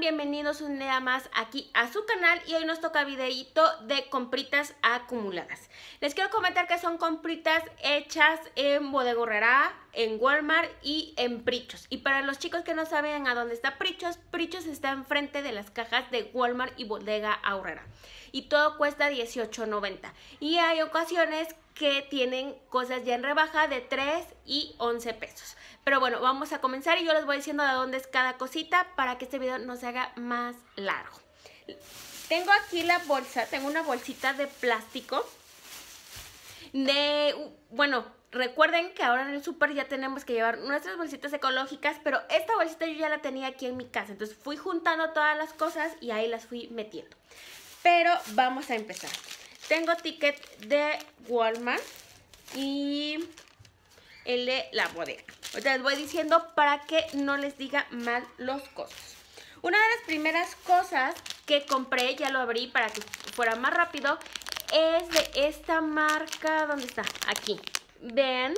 Bienvenidos un día más aquí a su canal y hoy nos toca videíto de compritas acumuladas. Les quiero comentar que son compritas hechas en Bodegorrera, en Walmart y en Prichos. Y para los chicos que no saben a dónde está Prichos, Prichos está enfrente de las cajas de Walmart y Bodega Aurrera y todo cuesta $18.90. Y hay ocasiones que tienen cosas ya en rebaja de 3 y 11 pesos. Pero bueno, vamos a comenzar y yo les voy diciendo de dónde es cada cosita para que este video no se haga más largo. Tengo aquí la bolsa, tengo una bolsita de plástico de, bueno, Recuerden que ahora en el súper ya tenemos que llevar nuestras bolsitas ecológicas, pero esta bolsita yo ya la tenía aquí en mi casa. Entonces fui juntando todas las cosas y ahí las fui metiendo. Pero vamos a empezar. Tengo ticket de Walmart y el de la bodega. Ahorita les voy diciendo para que no les diga mal los costos. Una de las primeras cosas que compré, ya lo abrí para que fuera más rápido, es de esta marca, ¿dónde está? Aquí. Ven,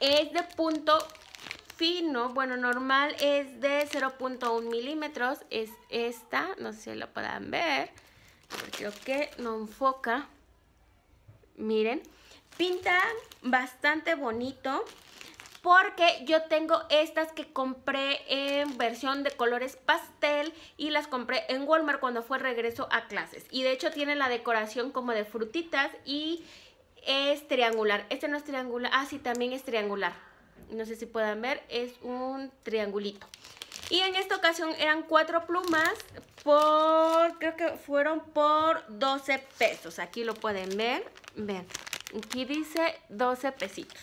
es de punto bueno, normal es de 0.1 milímetros. Es esta, no sé si lo puedan ver, creo que no enfoca. Miren, pinta bastante bonito porque yo tengo estas que compré en versión de colores pastel y las compré en Walmart cuando fue regreso a clases. Y de hecho tiene la decoración como de frutitas y es triangular. Este no es triangular, ah sí, también es triangular no sé si puedan ver, es un triangulito. Y en esta ocasión eran cuatro plumas por, creo que fueron por 12 pesos. Aquí lo pueden ver, ven, aquí dice 12 pesitos.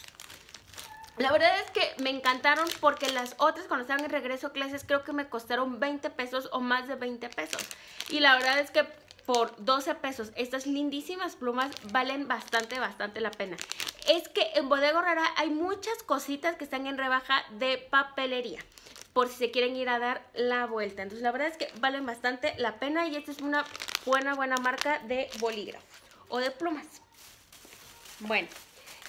La verdad es que me encantaron porque las otras cuando estaban en regreso a clases creo que me costaron 20 pesos o más de 20 pesos. Y la verdad es que por 12 pesos estas lindísimas plumas valen bastante, bastante la pena es que en Bodega Horrera hay muchas cositas que están en rebaja de papelería por si se quieren ir a dar la vuelta. Entonces la verdad es que valen bastante la pena y esta es una buena, buena marca de bolígrafo o de plumas. Bueno,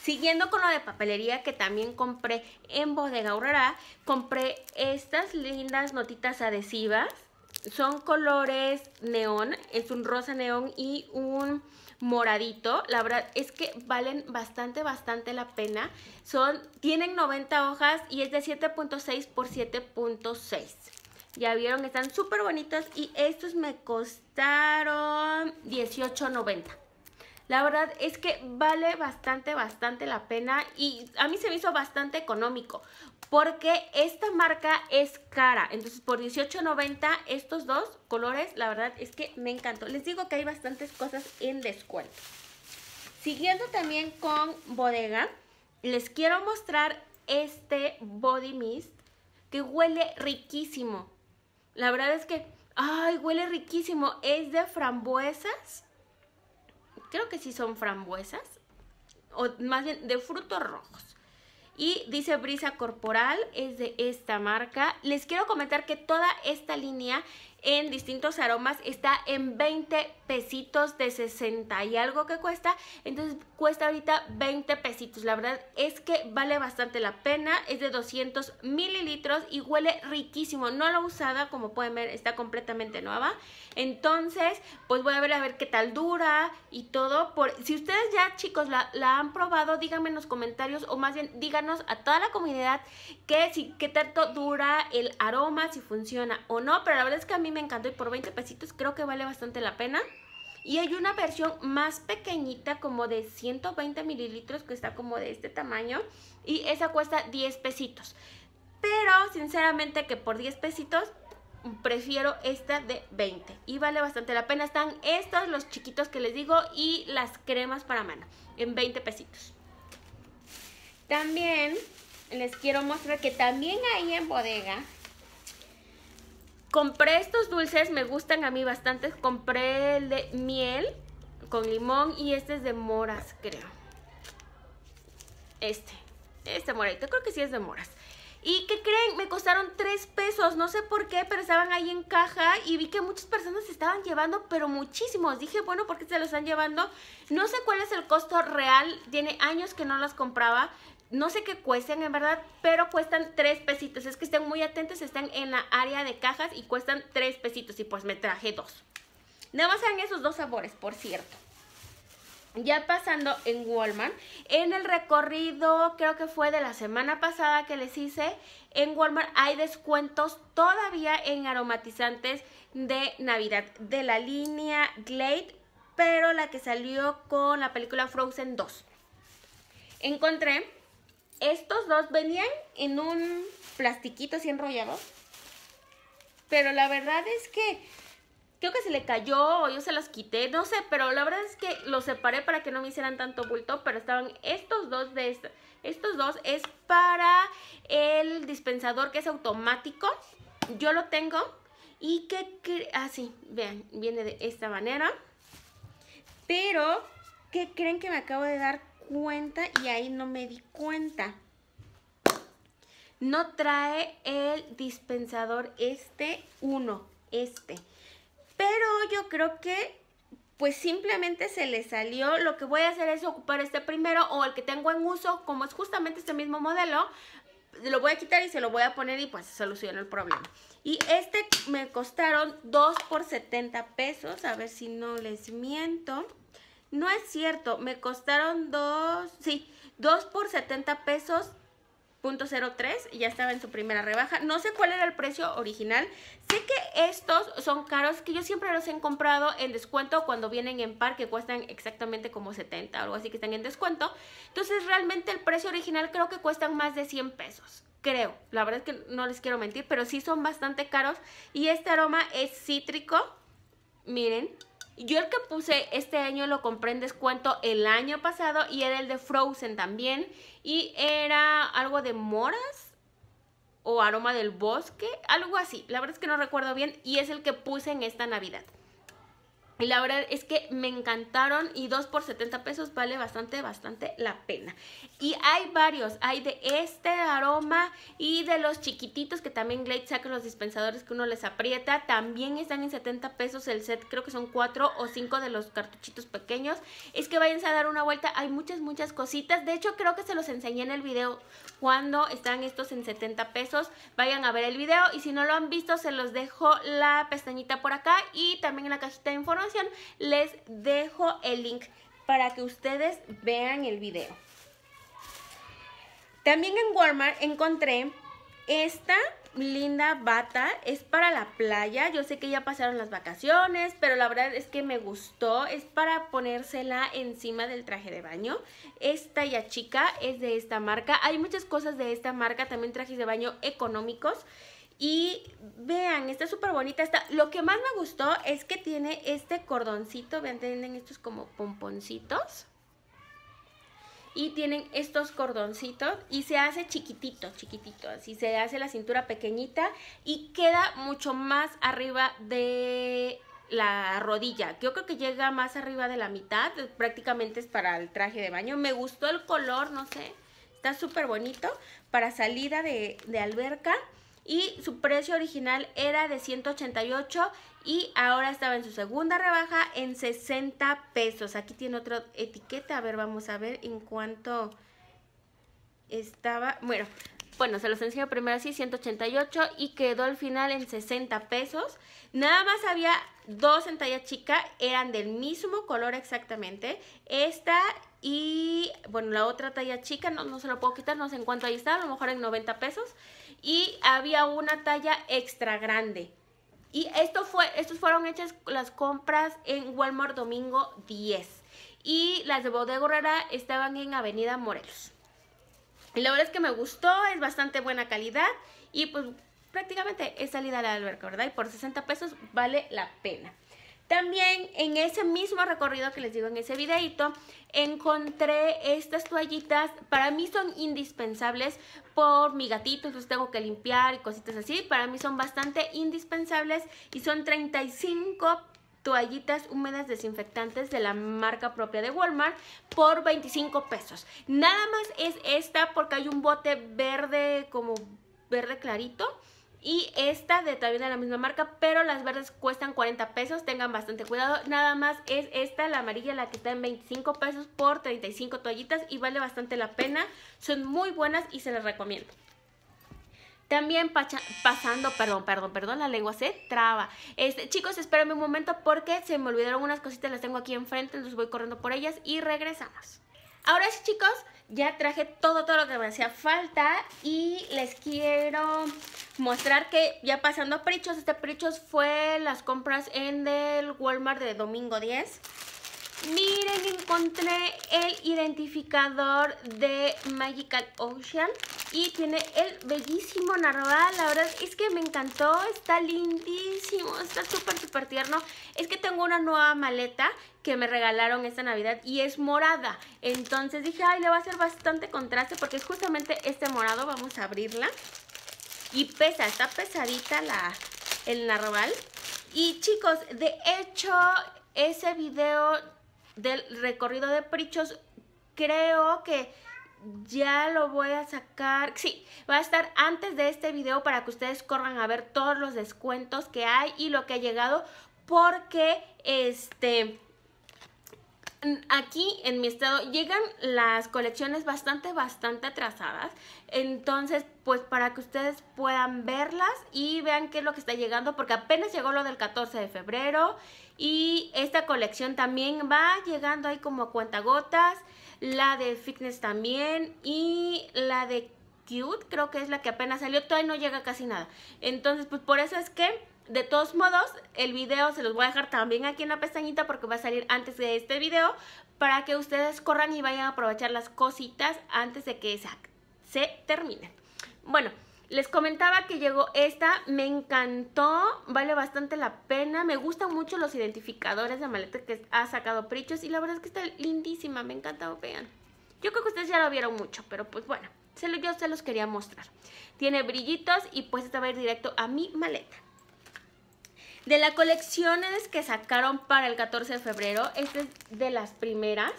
siguiendo con lo de papelería que también compré en Bodega rara. compré estas lindas notitas adhesivas. Son colores neón, es un rosa neón y un moradito. La verdad es que valen bastante, bastante la pena. Son, tienen 90 hojas y es de 7.6 por 7.6. Ya vieron, están súper bonitas y estos me costaron $18.90. La verdad es que vale bastante, bastante la pena y a mí se me hizo bastante económico porque esta marca es cara. Entonces, por $18.90 estos dos colores, la verdad es que me encantó. Les digo que hay bastantes cosas en descuento. Siguiendo también con bodega, les quiero mostrar este body mist que huele riquísimo. La verdad es que, ay, huele riquísimo. Es de frambuesas. Creo que sí son frambuesas. O más bien de frutos rojos. Y dice Brisa Corporal, es de esta marca. Les quiero comentar que toda esta línea en distintos aromas está en 20 pesitos de 60 y algo que cuesta. Entonces cuesta ahorita 20 pesitos. La verdad es que vale bastante la pena. Es de 200 mililitros y huele riquísimo. No la usada, como pueden ver, está completamente nueva. Entonces, pues voy a ver a ver qué tal dura y todo. Por... Si ustedes ya, chicos, la, la han probado, díganme en los comentarios o más bien díganos a toda la comunidad que si, qué tanto dura el aroma, si funciona o no. Pero la verdad es que a mí me encantó y por 20 pesitos creo que vale bastante la pena. Y hay una versión más pequeñita como de 120 mililitros que está como de este tamaño y esa cuesta 10 pesitos. Pero sinceramente que por 10 pesitos prefiero esta de 20 y vale bastante la pena. Están estos, los chiquitos que les digo y las cremas para mano en 20 pesitos. También les quiero mostrar que también ahí en bodega Compré estos dulces, me gustan a mí bastante. Compré el de miel con limón y este es de moras, creo. Este, este moradito, creo que sí es de moras. ¿Y qué creen? Me costaron tres pesos, no sé por qué, pero estaban ahí en caja y vi que muchas personas se estaban llevando, pero muchísimos. Dije, bueno, ¿por qué se los están llevando? No sé cuál es el costo real, tiene años que no las compraba. No sé qué cuestan en verdad, pero cuestan tres pesitos. Es que estén muy atentos, están en la área de cajas y cuestan tres pesitos y pues me traje dos. Nada más eran esos dos sabores, por cierto. Ya pasando en Walmart, en el recorrido creo que fue de la semana pasada que les hice, en Walmart hay descuentos todavía en aromatizantes de Navidad de la línea Glade, pero la que salió con la película Frozen 2. Encontré estos dos, venían en un plastiquito así enrollado, pero la verdad es que creo que se le cayó o yo se las quité, no sé, pero la verdad es que los separé para que no me hicieran tanto bulto, pero estaban estos dos de estos. Estos dos es para el dispensador que es automático. Yo lo tengo y que, así, ah, vean, viene de esta manera. Pero, ¿qué creen que me acabo de dar cuenta? Y ahí no me di cuenta. No trae el dispensador este uno, este. Pero yo creo que pues simplemente se le salió. Lo que voy a hacer es ocupar este primero o el que tengo en uso, como es justamente este mismo modelo, lo voy a quitar y se lo voy a poner y pues soluciono el problema. Y este me costaron 2 por 70 pesos, a ver si no les miento. No es cierto, me costaron 2, sí, 2 por 70 pesos .03 ya estaba en su primera rebaja. No sé cuál era el precio original. Sé que estos son caros, que yo siempre los he comprado en descuento cuando vienen en par, que cuestan exactamente como 70 o algo así que están en descuento. Entonces realmente el precio original creo que cuestan más de 100 pesos. Creo, la verdad es que no les quiero mentir, pero sí son bastante caros. Y este aroma es cítrico. Miren, yo el que puse este año lo compré en descuento el año pasado y era el de Frozen también. Y era algo de moras o aroma del bosque, algo así. La verdad es que no recuerdo bien y es el que puse en esta Navidad. Y la verdad es que me encantaron y dos por 70 pesos vale bastante, bastante la pena. Y hay varios, hay de este aroma y de los chiquititos que también Glade saca los dispensadores que uno les aprieta. También están en 70 pesos el set, creo que son 4 o 5 de los cartuchitos pequeños. Es que váyanse a dar una vuelta, hay muchas, muchas cositas. De hecho, creo que se los enseñé en el video cuando están estos en 70 pesos. Vayan a ver el video y si no lo han visto, se los dejo la pestañita por acá y también en la cajita de información les dejo el link para que ustedes vean el video. También en Walmart encontré esta linda bata. Es para la playa. Yo sé que ya pasaron las vacaciones, pero la verdad es que me gustó. Es para ponérsela encima del traje de baño. Esta ya chica es de esta marca. Hay muchas cosas de esta marca. También trajes de baño económicos. Y vean, está súper bonita. lo que más me gustó es que tiene este cordoncito. Vean, tienen estos como pomponcitos. Y tienen estos cordoncitos y se hace chiquitito, chiquitito. Así se hace la cintura pequeñita y queda mucho más arriba de la rodilla. Yo creo que llega más arriba de la mitad. Prácticamente es para el traje de baño. Me gustó el color, no sé. Está súper bonito para salida de, de alberca y su precio original era de 188 y ahora estaba en su segunda rebaja en 60 pesos. Aquí tiene otra etiqueta, a ver, vamos a ver en cuánto estaba. Bueno, bueno, se los enseño primero así, 188 y quedó al final en 60 pesos. Nada más había dos en talla chica, eran del mismo color exactamente. Esta y bueno, la otra talla chica, no, no se lo puedo quitar, no sé en cuánto ahí está, a lo mejor en 90 pesos. Y había una talla extra grande. Y esto fue, estos fueron hechas las compras en Walmart domingo 10. Y las de Bodega rara estaban en Avenida Morelos. Y la verdad es que me gustó, es bastante buena calidad y pues prácticamente es salida a la alberca, ¿verdad? Y por 60 pesos vale la pena. También en ese mismo recorrido que les digo en ese videito, encontré estas toallitas. Para mí son indispensables por mi gatito, los tengo que limpiar y cositas así. Para mí son bastante indispensables y son 35 toallitas húmedas desinfectantes de la marca propia de Walmart por 25 pesos. Nada más es esta porque hay un bote verde como verde clarito y esta de también de la misma marca, pero las verdes cuestan 40 pesos, tengan bastante cuidado. Nada más es esta, la amarilla, la que está en 25 pesos por 35 toallitas y vale bastante la pena. Son muy buenas y se las recomiendo. También pasando, perdón, perdón, perdón, la lengua se traba. Este, chicos, espérenme un momento porque se me olvidaron unas cositas, las tengo aquí enfrente, entonces voy corriendo por ellas y regresamos. Ahora sí, chicos, ya traje todo, todo lo que me hacía falta y les quiero mostrar que ya pasando a Prichos, este Prichos fue las compras en el Walmart de domingo 10. Miren, encontré el identificador de Magical Ocean y tiene el bellísimo narval. La verdad es que me encantó, está lindísimo, está súper, súper tierno. Es que tengo una nueva maleta que me regalaron esta Navidad y es morada. Entonces dije, ay, le va a hacer bastante contraste porque es justamente este morado. Vamos a abrirla. Y pesa, está pesadita la, el narval. Y chicos, de hecho, ese video del recorrido de Prichos, creo que ya lo voy a sacar. Sí, va a estar antes de este video para que ustedes corran a ver todos los descuentos que hay y lo que ha llegado porque este Aquí en mi estado llegan las colecciones bastante, bastante atrasadas. Entonces, pues para que ustedes puedan verlas y vean qué es lo que está llegando, porque apenas llegó lo del 14 de febrero y esta colección también va llegando ahí como a cuentagotas, la de fitness también y la de cute, creo que es la que apenas salió, todavía no llega casi nada. Entonces, pues por eso es que de todos modos, el video se los voy a dejar también aquí en la pestañita porque va a salir antes de este video para que ustedes corran y vayan a aprovechar las cositas antes de que se termine. Bueno, les comentaba que llegó esta, me encantó, vale bastante la pena, me gustan mucho los identificadores de maleta que ha sacado Prichos y la verdad es que está lindísima, me encantado, vean. Yo creo que ustedes ya lo vieron mucho, pero pues bueno, yo se los quería mostrar. Tiene brillitos y pues esta va a ir directo a mi maleta. De las colecciones que sacaron para el 14 de febrero, este es de las primeras.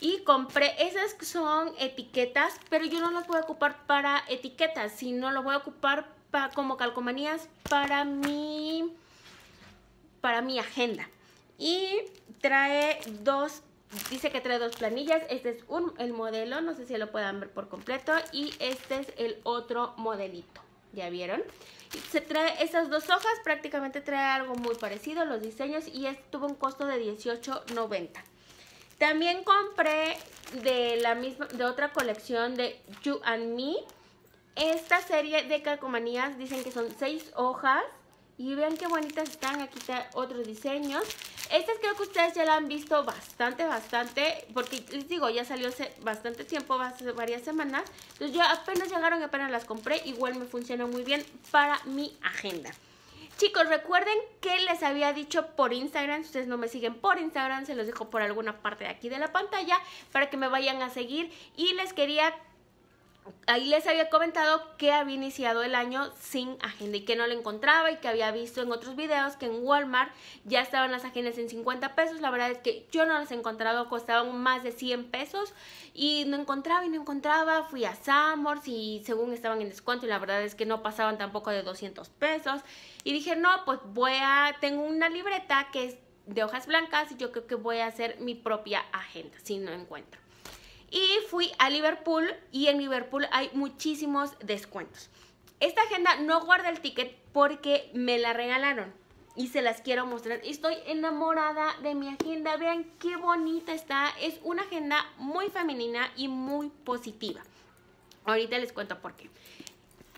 Y compré, esas son etiquetas, pero yo no las voy a ocupar para etiquetas, sino lo voy a ocupar para, como calcomanías para mi, para mi agenda. Y trae dos, dice que trae dos planillas. Este es el modelo, no sé si lo puedan ver por completo. Y este es el otro modelito. ¿Ya vieron? Se trae estas dos hojas, prácticamente trae algo muy parecido, los diseños, y este tuvo un costo de $18.90. También compré de la misma, de otra colección de You and Me. Esta serie de calcomanías dicen que son seis hojas y vean qué bonitas están. Aquí está otros diseños. Estas creo que ustedes ya la han visto bastante, bastante. Porque les digo, ya salió hace bastante tiempo, hace varias semanas. Entonces yo apenas llegaron, apenas las compré. Igual me funcionó muy bien para mi agenda. Chicos, recuerden que les había dicho por Instagram, si ustedes no me siguen por Instagram, se los dejo por alguna parte de aquí de la pantalla para que me vayan a seguir y les quería ahí les había comentado que había iniciado el año sin agenda y que no la encontraba y que había visto en otros videos que en Walmart ya estaban las agendas en 50 pesos. La verdad es que yo no las he encontrado, costaban más de 100 pesos y no encontraba y no encontraba. Fui a Samors y según estaban en descuento y la verdad es que no pasaban tampoco de 200 pesos. Y dije, no, pues voy a, tengo una libreta que es de hojas blancas y yo creo que voy a hacer mi propia agenda si no encuentro. Y fui a Liverpool y en Liverpool hay muchísimos descuentos. Esta agenda no guarda el ticket porque me la regalaron y se las quiero mostrar. Estoy enamorada de mi agenda. Vean qué bonita está. Es una agenda muy femenina y muy positiva. Ahorita les cuento por qué.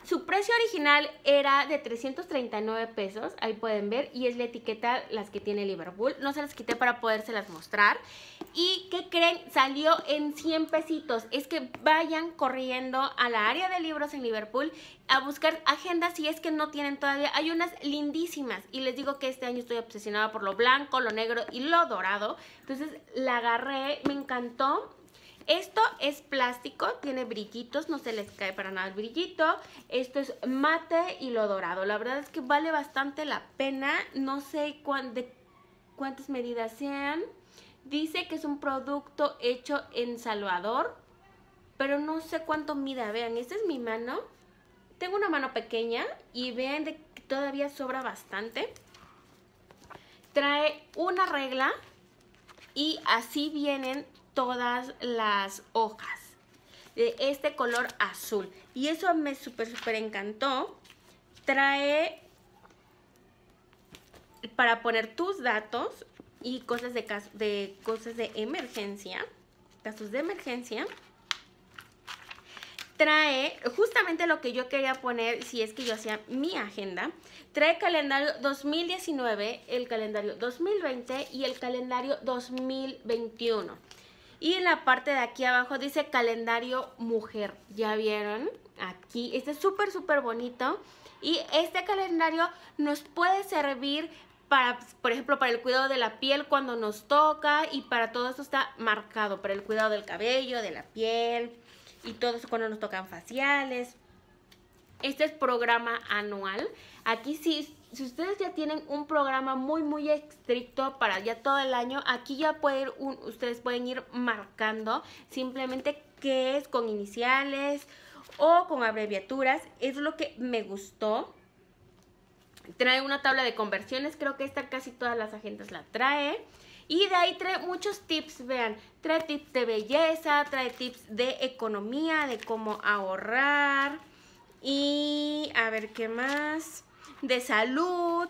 Su precio original era de 339 pesos, ahí pueden ver, y es la etiqueta las que tiene Liverpool. No se las quité para podérselas mostrar. ¿Y qué creen? Salió en 100 pesitos. Es que vayan corriendo a la área de libros en Liverpool a buscar agendas si es que no tienen todavía. Hay unas lindísimas y les digo que este año estoy obsesionada por lo blanco, lo negro y lo dorado. Entonces la agarré, me encantó esto es plástico, tiene brillitos, no se les cae para nada el brillito. Esto es mate y lo dorado. La verdad es que vale bastante la pena. No sé de, cuántas medidas sean. Dice que es un producto hecho en Salvador, pero no sé cuánto mida. Vean, esta es mi mano. Tengo una mano pequeña y vean de que todavía sobra bastante. Trae una regla y así vienen todas las hojas de este color azul. Y eso me súper, súper encantó. Trae para poner tus datos y cosas de, de, cosas de emergencia, casos de emergencia. Trae justamente lo que yo quería poner si es que yo hacía mi agenda. Trae calendario 2019, el calendario 2020 y el calendario 2021. Y en la parte de aquí abajo dice calendario mujer. ¿Ya vieron? Aquí. Este es súper, súper bonito. Y este calendario nos puede servir para, por ejemplo, para el cuidado de la piel cuando nos toca y para todo eso está marcado, para el cuidado del cabello, de la piel y todo eso cuando nos tocan faciales. Este es programa anual. Aquí sí si ustedes ya tienen un programa muy, muy estricto para ya todo el año, aquí ya pueden ustedes pueden ir marcando simplemente qué es con iniciales o con abreviaturas. Es lo que me gustó. Trae una tabla de conversiones, creo que esta casi todas las agendas la trae. Y de ahí trae muchos tips, vean, trae tips de belleza, trae tips de economía, de cómo ahorrar. Y a ver qué más de salud.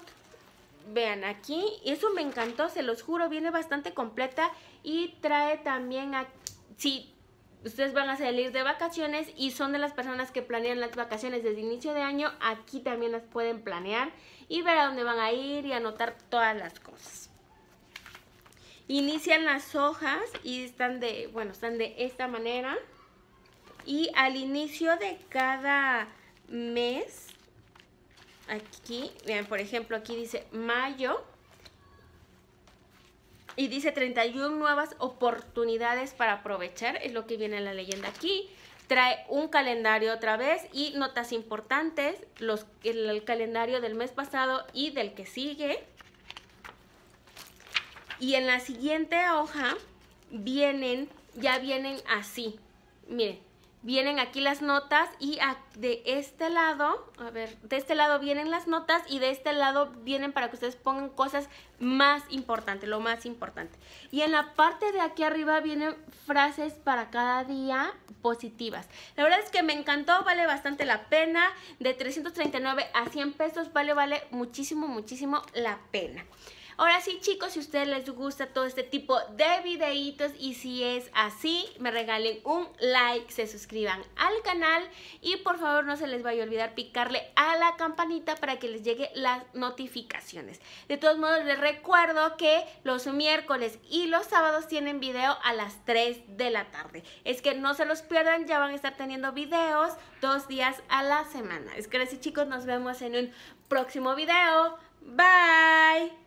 Vean aquí, y eso me encantó, se los juro, viene bastante completa y trae también, si ustedes van a salir de vacaciones y son de las personas que planean las vacaciones desde inicio de año, aquí también las pueden planear y ver a dónde van a ir y anotar todas las cosas. Inician las hojas y están de, bueno, están de esta manera. Y al inicio de cada mes Aquí, miren, por ejemplo, aquí dice mayo. Y dice 31 nuevas oportunidades para aprovechar, es lo que viene en la leyenda aquí. Trae un calendario otra vez y notas importantes, los, el, el calendario del mes pasado y del que sigue. Y en la siguiente hoja vienen, ya vienen así. Miren, vienen aquí las notas y de este lado, a ver, de este lado vienen las notas y de este lado vienen para que ustedes pongan cosas más importantes, lo más importante. Y en la parte de aquí arriba vienen frases para cada día positivas. La verdad es que me encantó, vale bastante la pena. De 339 a 100 pesos vale, vale muchísimo, muchísimo la pena. Ahora sí, chicos, si a ustedes les gusta todo este tipo de videitos y si es así, me regalen un like, se suscriban al canal y por favor no se les vaya a olvidar picarle a la campanita para que les llegue las notificaciones. De todos modos, les recuerdo que los miércoles y los sábados tienen video a las 3 de la tarde. Es que no se los pierdan, ya van a estar teniendo videos dos días a la semana. Es que así, chicos, nos vemos en un próximo video. Bye.